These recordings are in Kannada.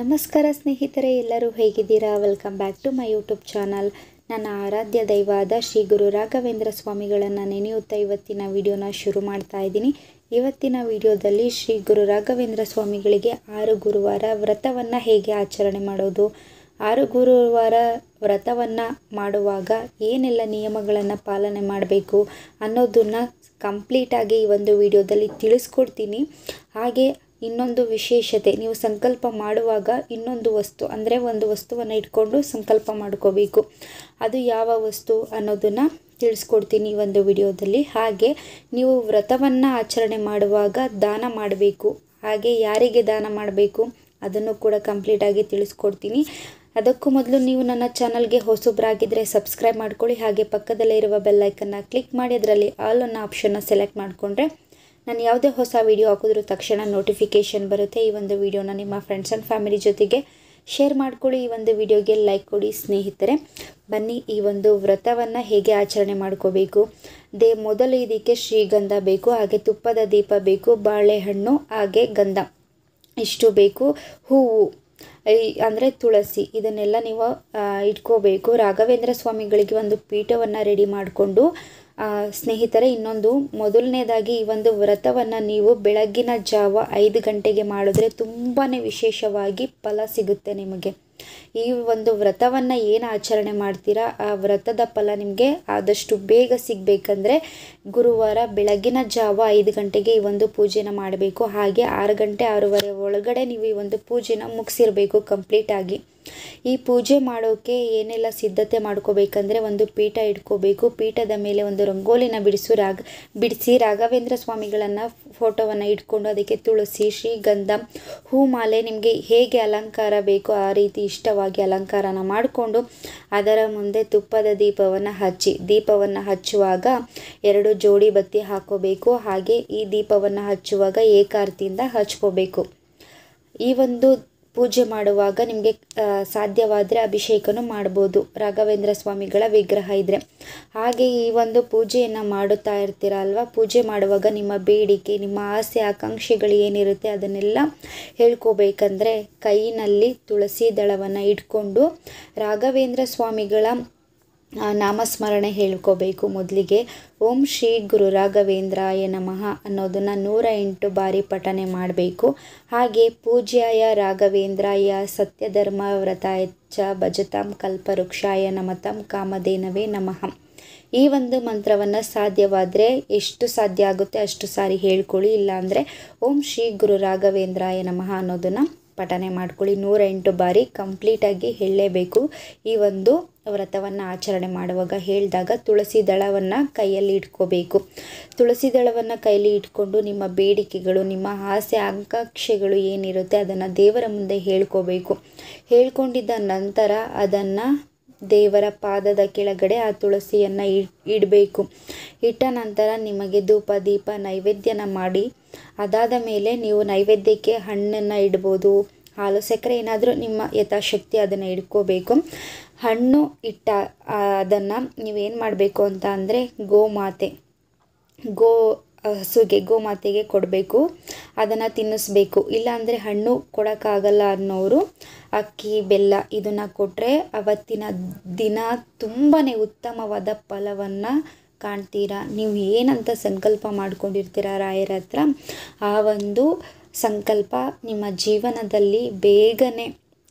ನಮಸ್ಕಾರ ಸ್ನೇಹಿತರೆ ಎಲ್ಲರೂ ಹೇಗಿದ್ದೀರಾ welcome back to my YouTube channel ನನ್ನ ಆರಾಧ್ಯ ದೈವಾದ ಶ್ರೀ ಗುರು ರಾಘವೇಂದ್ರ ಸ್ವಾಮಿಗಳನ್ನು ನೆನೆಯುತ್ತಾ ಇವತ್ತಿನ ವಿಡಿಯೋನ ಶುರು ಮಾಡ್ತಾ ಇದ್ದೀನಿ ಇವತ್ತಿನ ವಿಡಿಯೋದಲ್ಲಿ ಶ್ರೀ ಗುರು ರಾಘವೇಂದ್ರ ಸ್ವಾಮಿಗಳಿಗೆ ಆರು ಗುರುವಾರ ವ್ರತವನ್ನು ಹೇಗೆ ಆಚರಣೆ ಮಾಡೋದು ಆರು ಗುರುವಾರ ವ್ರತವನ್ನು ಮಾಡುವಾಗ ಏನೆಲ್ಲ ನಿಯಮಗಳನ್ನು ಪಾಲನೆ ಮಾಡಬೇಕು ಅನ್ನೋದನ್ನು ಕಂಪ್ಲೀಟಾಗಿ ಈ ಒಂದು ವಿಡಿಯೋದಲ್ಲಿ ತಿಳಿಸ್ಕೊಡ್ತೀನಿ ಹಾಗೆ ಇನ್ನೊಂದು ವಿಶೇಷತೆ ನೀವು ಸಂಕಲ್ಪ ಮಾಡುವಾಗ ಇನ್ನೊಂದು ವಸ್ತು ಅಂದರೆ ಒಂದು ವಸ್ತುವನ್ನು ಇಟ್ಕೊಂಡು ಸಂಕಲ್ಪ ಮಾಡ್ಕೋಬೇಕು ಅದು ಯಾವ ವಸ್ತು ಅನ್ನೋದನ್ನು ತಿಳಿಸ್ಕೊಡ್ತೀನಿ ಈ ಒಂದು ವಿಡಿಯೋದಲ್ಲಿ ಹಾಗೆ ನೀವು ವ್ರತವನ್ನು ಆಚರಣೆ ಮಾಡುವಾಗ ದಾನ ಮಾಡಬೇಕು ಹಾಗೆ ಯಾರಿಗೆ ದಾನ ಮಾಡಬೇಕು ಅದನ್ನು ಕೂಡ ಕಂಪ್ಲೀಟಾಗಿ ತಿಳಿಸ್ಕೊಡ್ತೀನಿ ಅದಕ್ಕೂ ಮೊದಲು ನೀವು ನನ್ನ ಚಾನಲ್ಗೆ ಹೊಸೊಬ್ಬರಾಗಿದ್ದರೆ ಸಬ್ಸ್ಕ್ರೈಬ್ ಮಾಡ್ಕೊಳ್ಳಿ ಹಾಗೆ ಪಕ್ಕದಲ್ಲೇ ಇರುವ ಬೆಲ್ಲೈಕನ್ನ ಕ್ಲಿಕ್ ಮಾಡಿ ಅದರಲ್ಲಿ ಆಲ್ ಅನ್ನೋ ಆಪ್ಷನ್ನ ಸೆಲೆಕ್ಟ್ ಮಾಡಿಕೊಂಡ್ರೆ ನಾನು ಯಾವುದೇ ಹೊಸ ವೀಡಿಯೋ ಹಾಕಿದ್ರೂ ತಕ್ಷಣ ನೋಟಿಫಿಕೇಷನ್ ಬರುತ್ತೆ ಈ ಒಂದು ವೀಡಿಯೋನ ನಿಮ್ಮ ಫ್ರೆಂಡ್ಸ್ ಆ್ಯಂಡ್ ಫ್ಯಾಮಿಲಿ ಜೊತೆಗೆ ಶೇರ್ ಮಾಡ್ಕೊಳ್ಳಿ ಈ ಒಂದು ವಿಡಿಯೋಗೆ ಲೈಕ್ ಕೊಡಿ ಸ್ನೇಹಿತರೆ ಬನ್ನಿ ಈ ಒಂದು ವ್ರತವನ್ನು ಹೇಗೆ ಆಚರಣೆ ಮಾಡ್ಕೋಬೇಕು ದೇ ಮೊದಲು ಇದಕ್ಕೆ ಶ್ರೀಗಂಧ ಬೇಕು ಹಾಗೆ ತುಪ್ಪದ ದೀಪ ಬೇಕು ಬಾಳೆಹಣ್ಣು ಹಾಗೆ ಗಂಧ ಇಷ್ಟು ಬೇಕು ಹೂವು ಅಂದರೆ ತುಳಸಿ ಇದನ್ನೆಲ್ಲ ನೀವು ಇಟ್ಕೋಬೇಕು ರಾಘವೇಂದ್ರ ಸ್ವಾಮಿಗಳಿಗೆ ಒಂದು ಪೀಠವನ್ನು ರೆಡಿ ಮಾಡಿಕೊಂಡು ಸ್ನೇಹಿತರೆ ಇನ್ನೊಂದು ಮೊದಲನೇದಾಗಿ ಈ ಒಂದು ವ್ರತವನ್ನು ನೀವು ಬೆಳಗ್ಗಿನ ಜಾವ ಐದು ಗಂಟೆಗೆ ಮಾಡಿದ್ರೆ ತುಂಬಾ ವಿಶೇಷವಾಗಿ ಫಲ ಸಿಗುತ್ತೆ ನಿಮಗೆ ಈ ಒಂದು ವ್ರತವನ್ನು ಏನು ಆಚರಣೆ ಮಾಡ್ತೀರಾ ಆ ವ್ರತದ ಫಲ ನಿಮಗೆ ಆದಷ್ಟು ಬೇಗ ಸಿಗಬೇಕಂದ್ರೆ ಗುರುವಾರ ಬೆಳಗ್ಗಿನ ಜಾವ ಐದು ಗಂಟೆಗೆ ಈ ಒಂದು ಪೂಜೆನ ಮಾಡಬೇಕು ಹಾಗೆ ಆರು ಗಂಟೆ ಆರೂವರೆ ಒಳಗಡೆ ನೀವು ಈ ಒಂದು ಪೂಜೆನ ಮುಗಿಸಿರಬೇಕು ಕಂಪ್ಲೀಟಾಗಿ ಈ ಪೂಜೆ ಮಾಡೋಕ್ಕೆ ಏನೆಲ್ಲ ಸಿದ್ಧತೆ ಮಾಡ್ಕೋಬೇಕಂದ್ರೆ ಒಂದು ಪೀಠ ಇಟ್ಕೋಬೇಕು ಪೀಠದ ಮೇಲೆ ಒಂದು ರಂಗೋಲಿನ ಬಿಡಿಸು ರಾಗ ಬಿಡಿಸಿ ರಾಘವೇಂದ್ರ ಸ್ವಾಮಿಗಳನ್ನು ಫೋಟೋವನ್ನು ಇಟ್ಕೊಂಡು ಅದಕ್ಕೆ ತುಳಸಿ ಶ್ರೀಗಂಧ ಹೂಮಾಲೆ ನಿಮಗೆ ಹೇಗೆ ಅಲಂಕಾರ ಬೇಕೋ ಆ ರೀತಿ ಇಷ್ಟವಾಗಿ ಅಲಂಕಾರನ ಮಾಡಿಕೊಂಡು ಅದರ ಮುಂದೆ ತುಪ್ಪದ ದೀಪವನ್ನು ಹಚ್ಚಿ ದೀಪವನ್ನು ಹಚ್ಚುವಾಗ ಎರಡು ಜೋಡಿ ಬತ್ತಿ ಹಾಕೋಬೇಕು ಹಾಗೆ ಈ ದೀಪವನ್ನು ಹಚ್ಚುವಾಗ ಏಕಾರ್ತಿಯಿಂದ ಹಚ್ಕೋಬೇಕು ಈ ಒಂದು ಪೂಜೆ ಮಾಡುವಾಗ ನಿಮಗೆ ಸಾಧ್ಯವಾದರೆ ಅಭಿಷೇಕನೂ ಮಾಡ್ಬೋದು ರಾಘವೇಂದ್ರ ಸ್ವಾಮಿಗಳ ವಿಗ್ರಹ ಇದ್ದರೆ ಹಾಗೆ ಈ ಒಂದು ಪೂಜೆಯನ್ನು ಮಾಡುತ್ತಾ ಇರ್ತೀರ ಅಲ್ವಾ ಪೂಜೆ ಮಾಡುವಾಗ ನಿಮ್ಮ ಬೇಡಿಕೆ ನಿಮ್ಮ ಆಸೆ ಆಕಾಂಕ್ಷೆಗಳು ಏನಿರುತ್ತೆ ಅದನ್ನೆಲ್ಲ ಹೇಳ್ಕೋಬೇಕಂದ್ರೆ ಕೈನಲ್ಲಿ ತುಳಸಿ ದಳವನ್ನು ಇಟ್ಕೊಂಡು ರಾಘವೇಂದ್ರ ಸ್ವಾಮಿಗಳ ನಾಮಸ್ಮರಣೆ ಹೇಳ್ಕೋಬೇಕು ಮೊದಲಿಗೆ ಓಂ ಶ್ರೀ ಗುರು ರಾಘವೇಂದ್ರಾಯ ನಮಃ ಅನ್ನೋದನ್ನು ನೂರ ಎಂಟು ಬಾರಿ ಪಠನೆ ಮಾಡಬೇಕು ಹಾಗೆ ಪೂಜ್ಯಾಯ ರಾಘವೇಂದ್ರಾಯ ಸತ್ಯಧರ್ಮ ವ್ರತಾಯಚ್ಚ ಕಲ್ಪ ಕಲ್ಪವೃಕ್ಷಾಯ ನಮತಂ ಕಾಮಧೇನವೇ ನಮಃ ಈ ಒಂದು ಮಂತ್ರವನ್ನು ಸಾಧ್ಯವಾದರೆ ಎಷ್ಟು ಸಾಧ್ಯ ಆಗುತ್ತೆ ಅಷ್ಟು ಸಾರಿ ಹೇಳ್ಕೊಳ್ಳಿ ಇಲ್ಲಾಂದರೆ ಓಂ ಶ್ರೀ ಗುರು ರಾಘವೇಂದ್ರಾಯ ನಮಃ ಅನ್ನೋದನ್ನು ಪಠನೆ ಮಾಡ್ಕೊಳ್ಳಿ ನೂರೆಂಟು ಬಾರಿ ಕಂಪ್ಲೀಟಾಗಿ ಹೇಳಲೇಬೇಕು ಈ ಒಂದು ವ್ರತವನ್ನು ಆಚರಣೆ ಮಾಡುವಾಗ ಹೇಳಿದಾಗ ತುಳಸಿ ದಳವನ್ನು ಕೈಯಲ್ಲಿ ಇಟ್ಕೋಬೇಕು ತುಳಸಿ ದಳವನ್ನು ಕೈಯಲ್ಲಿ ಇಟ್ಕೊಂಡು ನಿಮ್ಮ ಬೇಡಿಕೆಗಳು ನಿಮ್ಮ ಆಸೆ ಆಕಾಂಕ್ಷೆಗಳು ಏನಿರುತ್ತೆ ಅದನ್ನು ದೇವರ ಮುಂದೆ ಹೇಳ್ಕೋಬೇಕು ಹೇಳ್ಕೊಂಡಿದ್ದ ನಂತರ ಅದನ್ನು ದೇವರ ಪಾದದ ಕೆಳಗಡೆ ಆ ತುಳಸಿಯನ್ನು ಇಡಬೇಕು ಇಟ್ಟ ನಂತರ ನಿಮಗೆ ಧೂಪ ದೀಪ ನೈವೇದ್ಯನ ಮಾಡಿ ಅದಾದ ಮೇಲೆ ನೀವು ನೈವೇದ್ಯಕ್ಕೆ ಹಣ್ಣನ್ನು ಇಡ್ಬೋದು ಹಾಲು ಸಕ್ಕರೆ ಏನಾದರೂ ನಿಮ್ಮ ಯಥಾಶಕ್ತಿ ಅದನ್ನು ಇಟ್ಕೋಬೇಕು ಹಣ್ಣು ಇಟ್ಟ ಅದನ್ನು ನೀವೇನು ಮಾಡಬೇಕು ಅಂತ ಅಂದರೆ ಗೋಮಾತೆ ಗೋ ಹಸುಗೆ ಗೋಮಾತೆಗೆ ಕೊಡಬೇಕು ಅದನ್ನು ತಿನ್ನಿಸ್ಬೇಕು ಇಲ್ಲಾಂದರೆ ಹಣ್ಣು ಕೊಡೋಕ್ಕಾಗಲ್ಲ ಅನ್ನೋರು ಅಕ್ಕಿ ಬೆಲ್ಲ ಇದನ್ನು ಕೊಟ್ಟರೆ ಅವತ್ತಿನ ದಿನ ತುಂಬಾ ಉತ್ತಮವಾದ ಫಲವನ್ನು ಕಾಣ್ತೀರಾ ನೀವು ಏನಂತ ಸಂಕಲ್ಪ ಮಾಡ್ಕೊಂಡಿರ್ತೀರ ರಾಯರ ಹತ್ರ ಆ ಒಂದು ಸಂಕಲ್ಪ ನಿಮ್ಮ ಜೀವನದಲ್ಲಿ ಬೇಗನೆ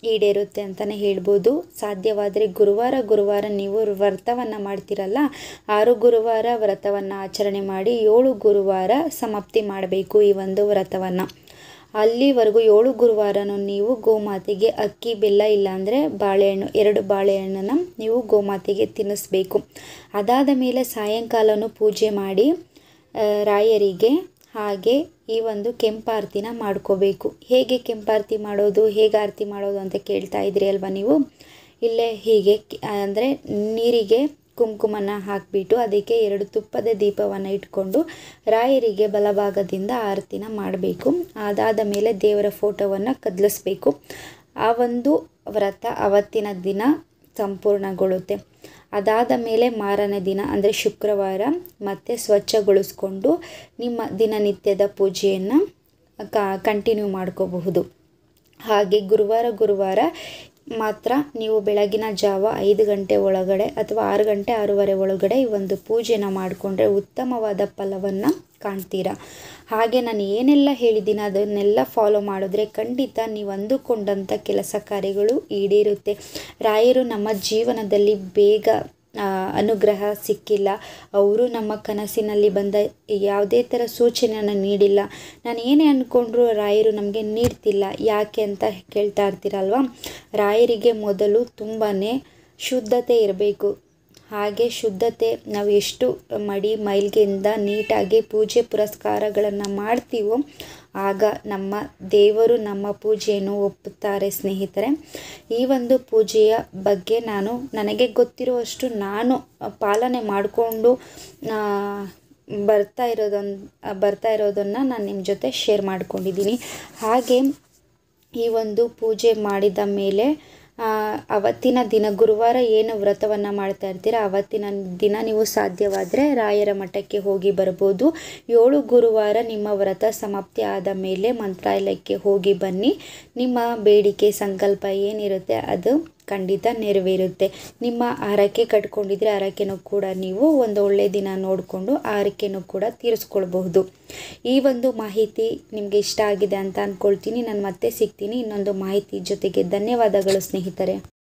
ಈಡೇರುತ್ತೆ ಅಂತಲೇ ಹೇಳ್ಬೋದು ಸಾಧ್ಯವಾದರೆ ಗುರುವಾರ ಗುರುವಾರ ನೀವು ವ್ರತವನ್ನು ಮಾಡ್ತಿರಲ್ಲ ಆರು ಗುರುವಾರ ವ್ರತವನ್ನು ಆಚರಣೆ ಮಾಡಿ ಏಳು ಗುರುವಾರ ಸಮಾಪ್ತಿ ಮಾಡಬೇಕು ಈ ಒಂದು ವ್ರತವನ್ನು ಅಲ್ಲಿವರೆಗೂ ಏಳು ಗುರುವಾರನೂ ನೀವು ಗೋಮಾತೆಗೆ ಅಕ್ಕಿ ಬೆಲ್ಲ ಇಲ್ಲಾಂದರೆ ಬಾಳೆಹಣ್ಣು ಎರಡು ಬಾಳೆಹಣ್ಣನ್ನು ನೀವು ಗೋಮಾತೆಗೆ ತಿನ್ನಿಸ್ಬೇಕು ಅದಾದ ಮೇಲೆ ಸಾಯಂಕಾಲನೂ ಪೂಜೆ ಮಾಡಿ ರಾಯರಿಗೆ ಹಾಗೆ ಈ ಒಂದು ಕೆಂಪಾರತಿನ ಮಾಡ್ಕೋಬೇಕು ಹೇಗೆ ಕೆಂಪಾರ್ತಿ ಮಾಡೋದು ಹೇಗೆ ಆರತಿ ಮಾಡೋದು ಅಂತ ಕೇಳ್ತಾ ಇದ್ರಿ ಅಲ್ವಾ ನೀವು ಇಲ್ಲೇ ಹೀಗೆ ಅಂದರೆ ನೀರಿಗೆ ಕುಂಕುಮನ ಹಾಕಿಬಿಟ್ಟು ಅದಕ್ಕೆ ಎರಡು ತುಪ್ಪದ ದೀಪವನ್ನು ಇಟ್ಕೊಂಡು ರಾಯರಿಗೆ ಬಲಭಾಗದಿಂದ ಆರತಿನ ಮಾಡಬೇಕು ಅದಾದ ಮೇಲೆ ದೇವರ ಫೋಟೋವನ್ನು ಕದಲಿಸ್ಬೇಕು ಆ ಒಂದು ವ್ರತ ಅವತ್ತಿನ ದಿನ ಸಂಪೂರ್ಣಗೊಳ್ಳುತ್ತೆ ಅದಾದ ಮೇಲೆ ಮಾರನೇ ದಿನ ಅಂದರೆ ಶುಕ್ರವಾರ ಮತ್ತೆ ಸ್ವಚ್ಛಗೊಳಿಸ್ಕೊಂಡು ನಿಮ್ಮ ದಿನನಿತ್ಯದ ಪೂಜೆಯನ್ನು ಕಂಟಿನ್ಯೂ ಮಾಡ್ಕೋಬಹುದು ಹಾಗೆ ಗುರುವಾರ ಗುರುವಾರ ಮಾತ್ರ ನೀವು ಬೆಳಗಿನ ಜಾವ ಐದು ಗಂಟೆ ಒಳಗಡೆ ಅಥವಾ ಆರು ಗಂಟೆ ಆರೂವರೆ ಒಳಗಡೆ ಈ ಒಂದು ಪೂಜೆನ ಮಾಡಿಕೊಂಡ್ರೆ ಉತ್ತಮವಾದ ಫಲವನ್ನು ಕಾಣ್ತೀರಾ ಹಾಗೆ ನಾನು ಏನೆಲ್ಲ ಹೇಳಿದ್ದೀನಿ ಅದನ್ನೆಲ್ಲ ಫಾಲೋ ಮಾಡಿದ್ರೆ ಖಂಡಿತ ನೀವು ಅಂದುಕೊಂಡಂಥ ಕೆಲಸ ಕಾರ್ಯಗಳು ಈಡೇರುತ್ತೆ ರಾಯರು ನಮ್ಮ ಜೀವನದಲ್ಲಿ ಬೇಗ ಅನುಗ್ರಹ ಸಿಕ್ಕಿಲ್ಲ ಅವರು ನಮ್ಮ ಕನಸಿನಲ್ಲಿ ಬಂದ ಯಾವುದೇ ಥರ ಸೂಚನೆಯನ್ನು ನೀಡಿಲ್ಲ ನಾನು ಏನೇ ಅಂದ್ಕೊಂಡ್ರೂ ರಾಯರು ನಮಗೆ ನೀಡ್ತಿಲ್ಲ ಯಾಕೆ ಅಂತ ಕೇಳ್ತಾ ಇರ್ತೀರಲ್ವ ರಾಯರಿಗೆ ಮೊದಲು ತುಂಬಾ ಶುದ್ಧತೆ ಇರಬೇಕು ಹಾಗೆ ಶುದ್ಧತೆ ನಾವು ಎಷ್ಟು ಮಡಿ ಮೈಲ್ಗೆಯಿಂದ ನೀಟಾಗಿ ಪೂಜೆ ಪುರಸ್ಕಾರಗಳನ್ನು ಮಾಡ್ತೀವೋ ಆಗ ನಮ್ಮ ದೇವರು ನಮ್ಮ ಪೂಜೆಯನ್ನು ಒಪ್ಪುತ್ತಾರೆ ಸ್ನೇಹಿತರೆ ಈ ಒಂದು ಪೂಜೆಯ ಬಗ್ಗೆ ನಾನು ನನಗೆ ಗೊತ್ತಿರುವಷ್ಟು ನಾನು ಪಾಲನೆ ಮಾಡಿಕೊಂಡು ಬರ್ತಾ ಇರೋದನ್ ಬರ್ತಾ ಇರೋದನ್ನು ನಾನು ನಿಮ್ಮ ಜೊತೆ ಶೇರ್ ಮಾಡ್ಕೊಂಡಿದ್ದೀನಿ ಹಾಗೆ ಈ ಒಂದು ಪೂಜೆ ಮಾಡಿದ ಮೇಲೆ ಅವತ್ತಿನ ದಿನ ಗುರುವಾರ ಏನು ವ್ರತವನ್ನು ಮಾಡ್ತಾ ಇರ್ತೀರ ಅವತ್ತಿನ ದಿನ ನೀವು ಸಾಧ್ಯವಾದರೆ ರಾಯರ ಮಠಕ್ಕೆ ಹೋಗಿ ಬರ್ಬೋದು ಏಳು ಗುರುವಾರ ನಿಮ್ಮ ವ್ರತ ಸಮಾಪ್ತಿ ಆದ ಮೇಲೆ ಮಂತ್ರಾಲಯಕ್ಕೆ ಹೋಗಿ ಬನ್ನಿ ನಿಮ್ಮ ಬೇಡಿಕೆ ಸಂಕಲ್ಪ ಏನಿರುತ್ತೆ ಅದು ಖಂಡಿತ ನೆರವೇರುತ್ತೆ ನಿಮ್ಮ ಹರಕೆ ಕಟ್ಕೊಂಡಿದ್ರೆ ಹರಕೆನೂ ಕೂಡ ನೀವು ಒಂದು ಒಳ್ಳೆಯ ದಿನ ನೋಡಿಕೊಂಡು ಆ ಹರಕೆನೂ ಕೂಡ ತೀರಿಸ್ಕೊಳ್ಬಹುದು ಈ ಒಂದು ಮಾಹಿತಿ ನಿಮಗೆ ಇಷ್ಟ ಆಗಿದೆ ಅಂತ ಅಂದ್ಕೊಳ್ತೀನಿ ನಾನು ಮತ್ತೆ ಸಿಗ್ತೀನಿ ಇನ್ನೊಂದು ಮಾಹಿತಿ ಜೊತೆಗೆ ಧನ್ಯವಾದಗಳು ಸ್ನೇಹಿತರೆ